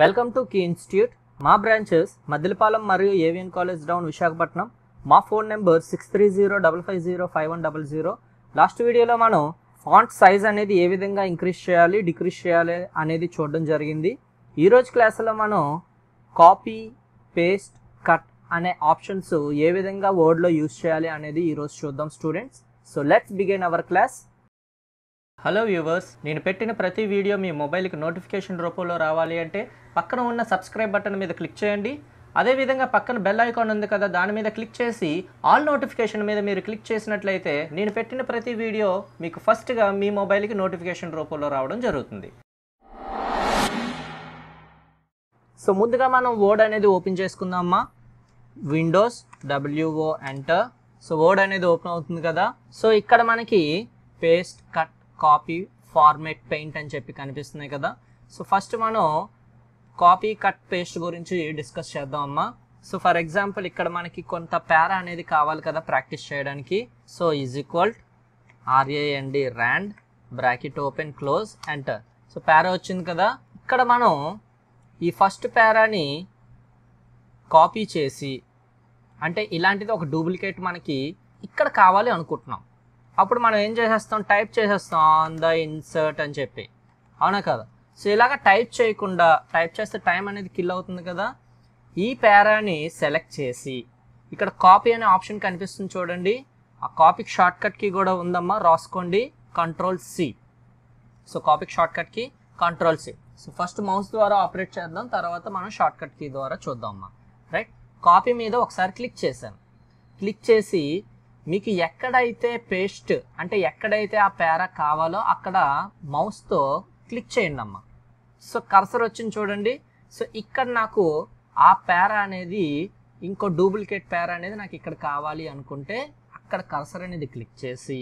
welcome to key institute మా branches Maddilapalem మరియు AVN college down Visakhapatnam మా phone number six three zero double five zero five one double zero last వీడియోలో మనం font size అనేది ఏ విధంగా increase చేయాలి డిక్రీజ్ చేయాలి అనేది చూడడం జరిగింది ఈరోజు క్లాసులో మనం కాపీ పేస్ట్ కట్ అనే ఆప్షన్స్ ఏ విధంగా వర్డ్లో యూజ్ చేయాలి అనేది ఈరోజు చూద్దాం students so let's begin our class hello viewers నేను పెట్టిన ప్రతి వీడియో మీ మొబైల్కి నోటిఫికేషన్ రూపంలో రావాలి అంటే పక్కన ఉన్న సబ్స్క్రైబ్ బటన్ మీద క్లిక్ చేయండి అదేవిధంగా పక్కన బెల్ ఐకాన్ ఉంది కదా దాని మీద క్లిక్ చేసి ఆల్ నోటిఫికేషన్ మీద మీరు క్లిక్ చేసినట్లయితే నేను పెట్టిన ప్రతి వీడియో మీకు ఫస్ట్గా మీ మొబైల్కి నోటిఫికేషన్ రూపంలో రావడం జరుగుతుంది సో ముందుగా మనం వర్డ్ అనేది ఓపెన్ చేసుకుందామా Windows W O enter so word అనేది ఓపెన్ అవుతుంది కదా సో ఇక్కడ మనకి paste cut copy format paint అని చెప్పి కనిపిస్తున్నాయి కదా సో ఫస్ట్ మనం కాపీ కట్ పేస్ట్ గురించి డిస్కస్ చేద్దాం అమ్మా సో ఫర్ ఎగ్జాంపుల్ ఇక్కడ మనకి కొంత పేర అనేది కావాలి కదా ప్రాక్టీస్ చేయడానికి so is equal R A N D rand bracket open close enter so పేర వచ్చింది కదా ఇక్కడ మనం ఈ ఫస్ట్ పేరాని కాపీ చేసి అంటే ఇలాంటిది ఒక డూప్లికేట్ మనకి ఇక్కడ కావాలి అనుకుంటున్నాం అప్పుడు మనం ఏం చేసేస్తాం టైప్ చేసేస్తాం ఆన్ ద ఇన్సర్ట్ అని చెప్పి అవునా కదా సో ఇలాగ టైప్ చేయకుండా టైప్ చేస్తే టైం అనేది కిల్ అవుతుంది కదా ఈ పేరాని సెలెక్ట్ చేసి ఇక్కడ కాపీ అనే ఆప్షన్ కనిపిస్తుంది చూడండి ఆ కాపీకి షార్ట్ కట్కి కూడా ఉందమ్మా రాసుకోండి కంట్రోల్ సి సో కాపీకి షార్ట్ కట్కి control C so first mouse ద్వారా ఆపరేట్ చేద్దాం తర్వాత మనం షార్ట్ కట్ ద్వారా చూద్దాం అమ్మా రైట్ కాపీ మీద ఒకసారి క్లిక్ చేశాను క్లిక్ చేసి మీకు ఎక్కడైతే పేస్ట్ అంటే ఎక్కడైతే ఆ పేర కావాలో అక్కడ మౌస్తో క్లిక్ చేయండి అమ్మ సో కర్సర్ వచ్చింది చూడండి సో ఇక్కడ నాకు ఆ పేర అనేది ఇంకో డూప్లికేట్ పేర అనేది నాకు ఇక్కడ కావాలి అనుకుంటే అక్కడ కర్సర్ అనేది క్లిక్ చేసి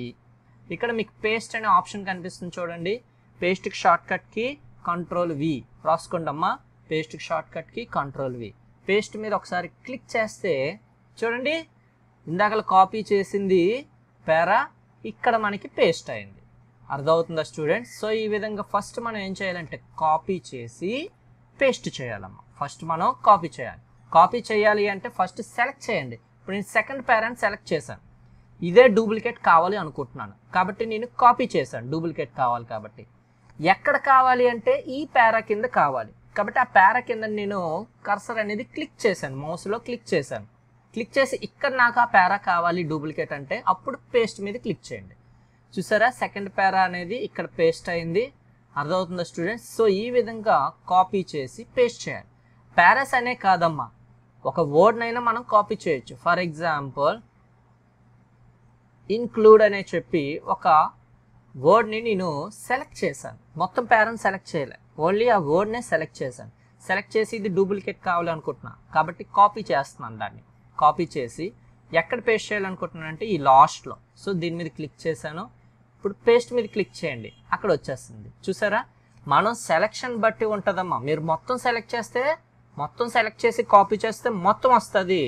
ఇక్కడ మీకు పేస్ట్ అనే ఆప్షన్ కనిపిస్తుంది చూడండి పేస్ట్కి షార్ట్కట్కి కంట్రోల్ వి రాసుకోండి అమ్మ పేస్ట్కి షార్ట్కట్కి కంట్రోల్ వి పేస్ట్ మీద ఒకసారి క్లిక్ చేస్తే చూడండి ఇందాక కాపీ చేసింది పేరా ఇక్కడ మనకి పేస్ట్ అయింది అర్థమవుతుందా స్టూడెంట్స్ సో ఈ విధంగా ఫస్ట్ మనం ఏం చేయాలంటే కాపీ చేసి పేస్ట్ చేయాలమ్మా ఫస్ట్ మనం కాపీ చేయాలి కాపీ చేయాలి అంటే ఫస్ట్ సెలెక్ట్ చేయండి ఇప్పుడు నేను సెకండ్ పేరెంట్ సెలెక్ట్ చేశాను ఇదే డూప్లికేట్ కావాలి అనుకుంటున్నాను కాబట్టి నేను కాపీ చేశాను డూప్లికేట్ కావాలి కాబట్టి ఎక్కడ కావాలి అంటే ఈ పేరా కింద కావాలి కాబట్టి ఆ పేరా కింద నేను కర్సర్ అనేది క్లిక్ చేశాను మౌస్లో క్లిక్ చేశాను క్లిక్ చేసి ఇక్కడ నాకు ఆ పేరా కావాలి డూప్లికేట్ అంటే అప్పుడు పేస్ట్ మీద క్లిక్ చేయండి చూసారా సెకండ్ పేరా అనేది ఇక్కడ పేస్ట్ అయింది అర్థమవుతుందా స్టూడెంట్స్ సో ఈ విధంగా కాపీ చేసి పేస్ట్ చేయాలి పేరాస్ అనే కాదమ్మా ఒక వర్డ్నైనా మనం కాపీ చేయొచ్చు ఫర్ ఎగ్జాంపుల్ ఇన్క్లూడ్ అనే చెప్పి ఒక వర్డ్ని నేను సెలెక్ట్ చేశాను మొత్తం పేరెంట్ సెలెక్ట్ చేయలే ఓన్లీ ఆ వర్డ్నే సెలెక్ట్ చేశాను సెలెక్ట్ చేసి ఇది డూప్లికేట్ కావాలనుకుంటున్నాను కాబట్టి కాపీ చేస్తున్నాను దాన్ని కాపీ చేసి ఎక్కడ పేస్ట్ చేయాలనుకుంటున్నానంటే ఈ లాస్ట్లో సో దీని మీద క్లిక్ చేశాను ఇప్పుడు పేస్ట్ మీద క్లిక్ చేయండి అక్కడ వచ్చేస్తుంది చూసారా మనం సెలక్షన్ బట్టి ఉంటుందమ్మా మీరు మొత్తం సెలెక్ట్ చేస్తే మొత్తం సెలెక్ట్ చేసి కాపీ చేస్తే మొత్తం వస్తుంది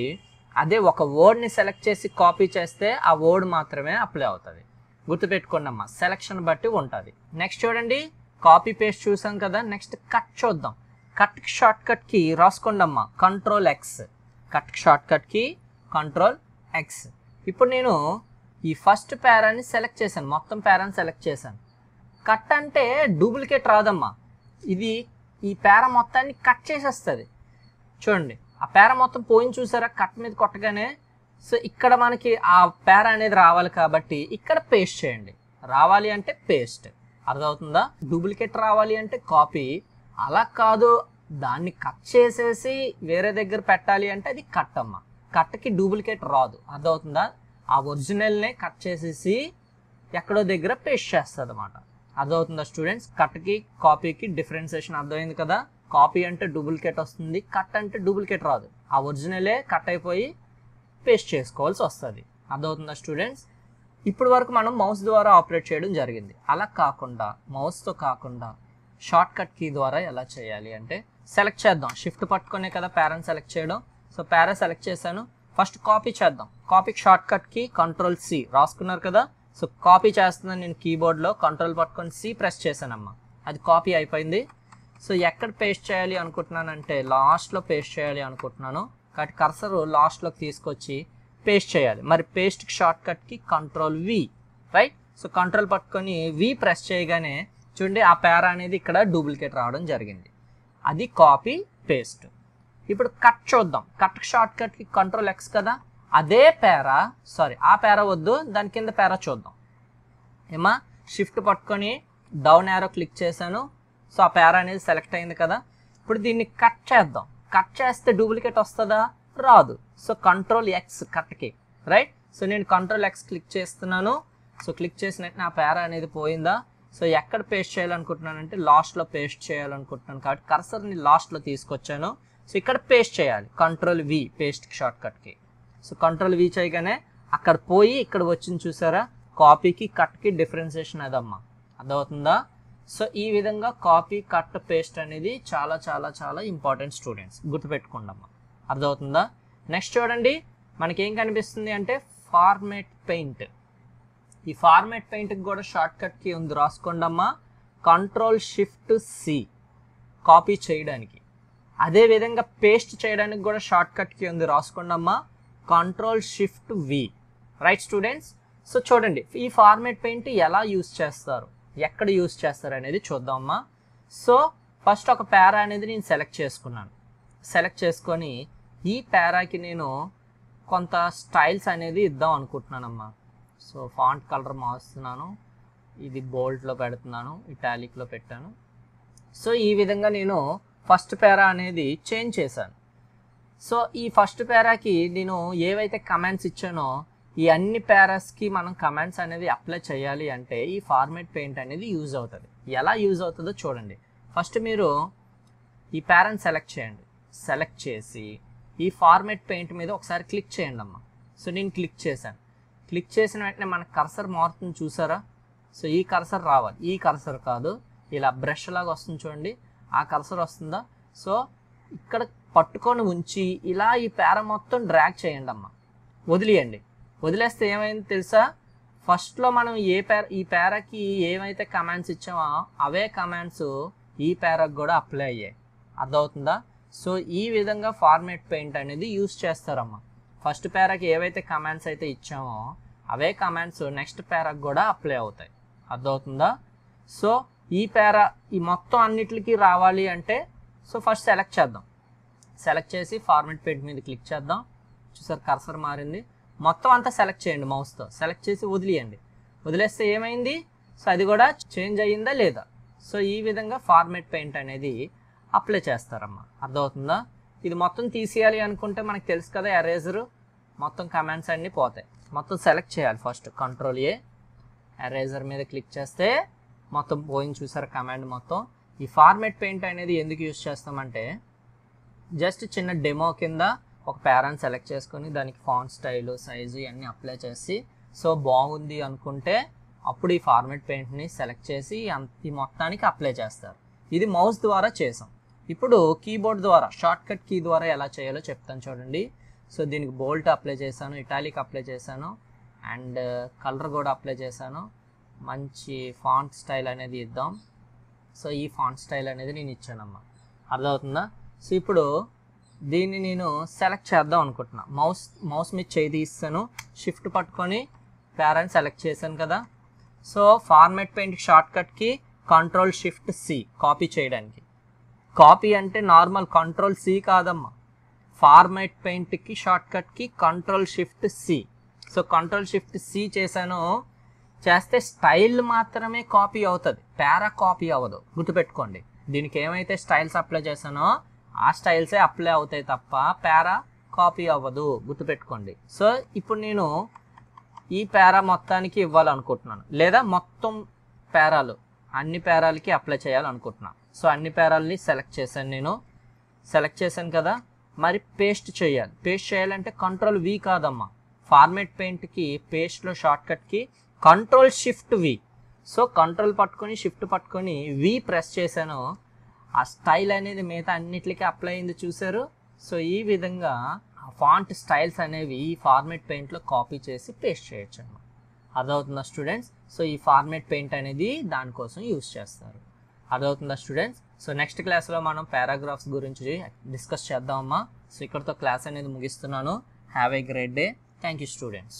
అదే ఒక వర్డ్ని సెలెక్ట్ చేసి కాపీ చేస్తే ఆ వర్డ్ మాత్రమే అప్లై అవుతుంది గుర్తుపెట్టుకోండి అమ్మా సెలక్షన్ బట్టి ఉంటుంది నెక్స్ట్ చూడండి కాపీ పేస్ట్ చూసాం కదా నెక్స్ట్ కట్ చూద్దాం కట్ షార్ట్ కట్కి రాసుకోండి అమ్మా కంట్రోల్ ఎక్స్ కట్ షార్ట్ కట్కి కంట్రోల్ ఎక్స్ ఇప్పుడు నేను ఈ ఫస్ట్ ప్యారాన్ని సెలెక్ట్ చేశాను మొత్తం ప్యారాన్ని సెలెక్ట్ చేశాను కట్ అంటే డూప్లికేట్ రాదమ్మా ఇది ఈ పేర మొత్తాన్ని కట్ చేసేస్తుంది చూడండి ఆ పేర మొత్తం పోయిన చూసారా కట్ మీద కొట్టగానే సో ఇక్కడ మనకి ఆ పేర అనేది రావాలి కాబట్టి ఇక్కడ పేస్ట్ చేయండి రావాలి అంటే పేస్ట్ అర్థమవుతుందా డూప్లికేట్ రావాలి అంటే కాపీ అలా కాదు దాన్ని కట్ చేసేసి వేరే దగ్గర పెట్టాలి అంటే అది కట్ అమ్మ కట్కి డూప్లికేట్ రాదు అర్థమవుతుందా ఆ ఒరిజినల్నే కట్ చేసేసి ఎక్కడో దగ్గర పేస్ట్ చేస్తుంది అనమాట అర్థమవుతుందా స్టూడెంట్స్ కట్కి కాపీకి డిఫరెన్సేషన్ అర్థమైంది కదా కాపీ అంటే డూప్లికేట్ వస్తుంది కట్ అంటే డూప్లికేట్ రాదు ఆ ఒరిజినలే కట్ అయిపోయి పేస్ట్ చేసుకోవాల్సి వస్తుంది అర్థమవుతుందా స్టూడెంట్స్ ఇప్పటి వరకు మనం మౌస్ ద్వారా ఆపరేట్ చేయడం జరిగింది అలా కాకుండా మౌస్తో కాకుండా షార్ట్ కట్ కీ ద్వారా ఎలా చేయాలి అంటే సెలెక్ట్ చేద్దాం షిఫ్ట్ పట్టుకునే కదా పేరెంట్ సెలెక్ట్ చేయడం సో పేరా సెలెక్ట్ చేశాను ఫస్ట్ కాపీ చేద్దాం కాపీకి షార్ట్ కట్కి కంట్రోల్ సి రాసుకున్నారు కదా సో కాపీ చేస్తున్నాను నేను కీబోర్డ్లో కంట్రోల్ పట్టుకొని సి ప్రెస్ చేశానమ్మా అది కాపీ అయిపోయింది సో ఎక్కడ పేస్ట్ చేయాలి అనుకుంటున్నానంటే లాస్ట్లో పేస్ట్ చేయాలి అనుకుంటున్నాను కాబట్టి కర్సర్ లాస్ట్లోకి తీసుకొచ్చి పేస్ట్ చేయాలి మరి పేస్ట్కి షార్ట్ కట్కి control V right so control పట్టుకొని వి ప్రెస్ చేయగానే చూడండి ఆ పేర అనేది ఇక్కడ డూప్లికేట్ రావడం జరిగింది అది కాపీ పేస్ట్ ఇప్పుడు కట్ చూద్దాం కట్ షార్ట్ కట్కి కంట్రోల్ ఎక్స్ కదా అదే పేర సారీ ఆ పేర వద్దు దాని కింద పేర చూద్దాం ఏమా షిఫ్ట్ పట్టుకొని డౌన్ ఏరో క్లిక్ చేశాను సో ఆ పేర అనేది సెలెక్ట్ అయింది కదా ఇప్పుడు దీన్ని కట్ చేద్దాం కట్ చేస్తే డూప్లికేట్ వస్తుందా రాదు సో కంట్రోల్ ఎక్స్ కట్కి రైట్ సో నేను కంట్రోల్ ఎక్స్ క్లిక్ చేస్తున్నాను సో క్లిక్ చేసిన నా పేర అనేది పోయిందా సో ఎక్కడ పేస్ట్ చేయాలనుకుంటున్నానంటే లాస్ట్లో పేస్ట్ చేయాలనుకుంటున్నాను కాబట్టి కర్సర్ని లాస్ట్లో తీసుకొచ్చాను సో ఇక్కడ పేస్ట్ చేయాలి control V paste short so control V చేయగానే అక్కడ పోయి ఇక్కడ వచ్చింది చూసారా కాపీకి కట్కి డిఫరెన్సియేషన్ అదమ్మా అర్థమవుతుందా సో ఈ విధంగా కాపీ కట్ పేస్ట్ అనేది చాలా చాలా చాలా ఇంపార్టెంట్ స్టూడెంట్స్ గుర్తుపెట్టుకోండమ్మా అర్థమవుతుందా నెక్స్ట్ చూడండి మనకేం కనిపిస్తుంది అంటే ఫార్మేట్ పెయింట్ ఈ ఫార్మేట్ పెయింట్కి కూడా షార్ట్ కట్ కీ ఉంది రాసుకోండమ్మా కంట్రోల్ షిఫ్ట్ సి కాపీ చేయడానికి అదేవిధంగా పేస్ట్ చేయడానికి కూడా షార్ట్ కట్ కీ ఉంది రాసుకోండమ్మా control shift V right students so చూడండి ఈ ఫార్మేట్ పెయింట్ ఎలా యూస్ చేస్తారు ఎక్కడ యూస్ చేస్తారు అనేది చూద్దామమ్మా సో ఫస్ట్ ఒక పేరా అనేది నేను సెలెక్ట్ చేసుకున్నాను సెలెక్ట్ చేసుకొని ఈ పేరాకి నేను కొంత స్టైల్స్ అనేది ఇద్దాం అనుకుంటున్నానమ్మా సో ఫాంట్ కలర్ మారుస్తున్నాను ఇది బోల్డ్లో పెడుతున్నాను ఇటాలిక్లో పెట్టాను సో ఈ విధంగా నేను ఫస్ట్ పేరా అనేది చేంజ్ చేశాను సో ఈ ఫస్ట్ పేరాకి నేను ఏవైతే కమాండ్స్ ఇచ్చానో ఈ అన్ని పేరాస్కి మనం కమాండ్స్ అనేది అప్లై చేయాలి అంటే ఈ ఫార్మేట్ పెయింట్ అనేది యూజ్ అవుతుంది ఎలా యూజ్ అవుతుందో చూడండి ఫస్ట్ మీరు ఈ పేరాని సెలెక్ట్ చేయండి సెలెక్ట్ చేసి ఈ ఫార్మేట్ పెయింట్ మీద ఒకసారి క్లిక్ చేయండి అమ్మ సో నేను క్లిక్ చేశాను క్లిక్ చేసిన వెంటనే మన కర్సర్ మారుతుంది చూసారా సో ఈ కర్సర్ రావాలి ఈ కర్సర్ కాదు ఇలా బ్రష్ లాగా వస్తుంది చూడండి ఆ కర్సర్ వస్తుందా సో ఇక్కడ పట్టుకొని ఉంచి ఇలా ఈ పేర మొత్తం డ్రాక్ చేయండి అమ్మ వదిలేయండి వదిలేస్తే ఏమైంది తెలుసా ఫస్ట్లో మనం ఏ పేర ఈ పేరకి ఏమైతే కమాండ్స్ ఇచ్చామో అవే కమాండ్స్ ఈ పేరకు కూడా అప్లై అయ్యాయి అర్థమవుతుందా సో ఈ విధంగా ఫార్మేట్ పెయింట్ అనేది యూస్ చేస్తారమ్మా ఫస్ట్ పేరాకి ఏవైతే కమాండ్స్ అయితే ఇచ్చామో అవే కమాండ్స్ నెక్స్ట్ పేరాకి కూడా అప్లై అవుతాయి అర్థమవుతుందా సో ఈ పేరా ఈ మొత్తం అన్నిటికీ రావాలి అంటే సో ఫస్ట్ సెలెక్ట్ చేద్దాం సెలెక్ట్ చేసి ఫార్మెట్ పేజ్ మీద క్లిక్ చేద్దాం చూసారు కర్సర్ మారింది మొత్తం అంతా సెలెక్ట్ చేయండి మౌస్తో సెలెక్ట్ చేసి వదిలేయండి వదిలేస్తే ఏమైంది సో అది కూడా చేంజ్ అయ్యిందా లేదా సో ఈ విధంగా ఫార్మెట్ పెయింట్ అనేది అప్లై చేస్తారమ్మా అర్థమవుతుందా ఇది మొత్తం తీసేయాలి అనుకుంటే మనకు తెలుసు కదా ఎరేజర్ మొత్తం కమాండ్స్ అన్నీ పోతాయి మొత్తం సెలెక్ట్ చేయాలి ఫస్ట్ కంట్రోల్ ఏ ఎరేజర్ మీద క్లిక్ చేస్తే మొత్తం పోయింది చూసారు కమాండ్ మొత్తం ఈ ఫార్మేట్ పెయింట్ అనేది ఎందుకు యూజ్ చేస్తామంటే జస్ట్ చిన్న డెమో కింద ఒక పేరెంట్ సెలెక్ట్ చేసుకొని దానికి ఫాంట్ స్టైలు సైజు ఇవన్నీ అప్లై చేసి సో బాగుంది అనుకుంటే అప్పుడు ఈ ఫార్మేట్ పెయింట్ని సెలెక్ట్ చేసి ఈ మొత్తానికి అప్లై చేస్తారు ఇది మౌస్ ద్వారా చేసాం ఇప్పుడు కీబోర్డ్ ద్వారా షార్ట్కట్ కీ ద్వారా ఎలా చేయాలో చెప్తాను చూడండి సో దీనికి బోల్ట్ అప్లై చేశాను ఇటాలిక్ అప్లై చేశాను అండ్ uh, కలర్ కూడా అప్లై చేశాను మంచి ఫాంట్ స్టైల్ అనేది ఇద్దాం సో ఈ ఫాంట్ స్టైల్ అనేది నేను ఇచ్చానమ్మా అర్థమవుతుందా సో ఇప్పుడు దీన్ని నేను సెలెక్ట్ చేద్దాం అనుకుంటున్నా మౌస్ మౌస్ మీద చేయి తీస్తాను షిఫ్ట్ పట్టుకొని పేరెంట్ సెలెక్ట్ చేశాను కదా సో ఫార్మెట్ పెయింట్ షార్ట్కట్కి కంట్రోల్ షిఫ్ట్ సి కాపీ చేయడానికి కాపీ అంటే నార్మల్ కంట్రోల్ సి కాదమ్మా ఫార్మాట్ పెయింట్కి షార్ట్కట్కి control shift C so control shift C చేశాను చేస్తే స్టైల్ మాత్రమే కాపీ అవుతుంది పారా కాపీ అవ్వదు గుర్తుపెట్టుకోండి దీనికి ఏమైతే స్టైల్స్ అప్లై చేశానో ఆ స్టైల్సే అప్లై అవుతాయి తప్ప పారా కాపీ అవ్వదు గుర్తుపెట్టుకోండి సో ఇప్పుడు నేను ఈ పారా మొత్తానికి ఇవ్వాలనుకుంటున్నాను లేదా మొత్తం పేరాలు అన్ని పేరాలకి అప్లై చేయాలనుకుంటున్నాను సో అన్ని పేరాలని సెలెక్ట్ చేశాను నేను సెలెక్ట్ చేశాను కదా మరి పేస్ట్ చేయాలి పేస్ట్ చేయాలంటే కంట్రోల్ వి కాదమ్మా ఫార్మేట్ పెయింట్కి పేస్ట్లో షార్ట్కట్కి control shift V so control పట్టుకొని షిఫ్ట్ పట్టుకొని వి ప్రెస్ చేశాను ఆ స్టైల్ అనేది మిగతా అన్నిటికీ అప్లై అయింది చూశారు సో ఈ విధంగా ఆ ఫాంట్ స్టైల్స్ అనేవి ఈ ఫార్మేట్ పెయింట్లో కాపీ చేసి పేస్ట్ చేయొచ్చు అన్నమాట అర్థమవుతుందా స్టూడెంట్స్ సో ఈ ఫార్మేట్ పెయింట్ అనేది దానికోసం యూస్ చేస్తారు అర్థమవుతుందా స్టూడెంట్స్ సో నెక్స్ట్ క్లాస్లో మనం పారాగ్రాఫ్స్ గురించి డిస్కస్ చేద్దామమ్మా సో ఇక్కడతో క్లాస్ అనేది ముగిస్తున్నాను have a great day thank you students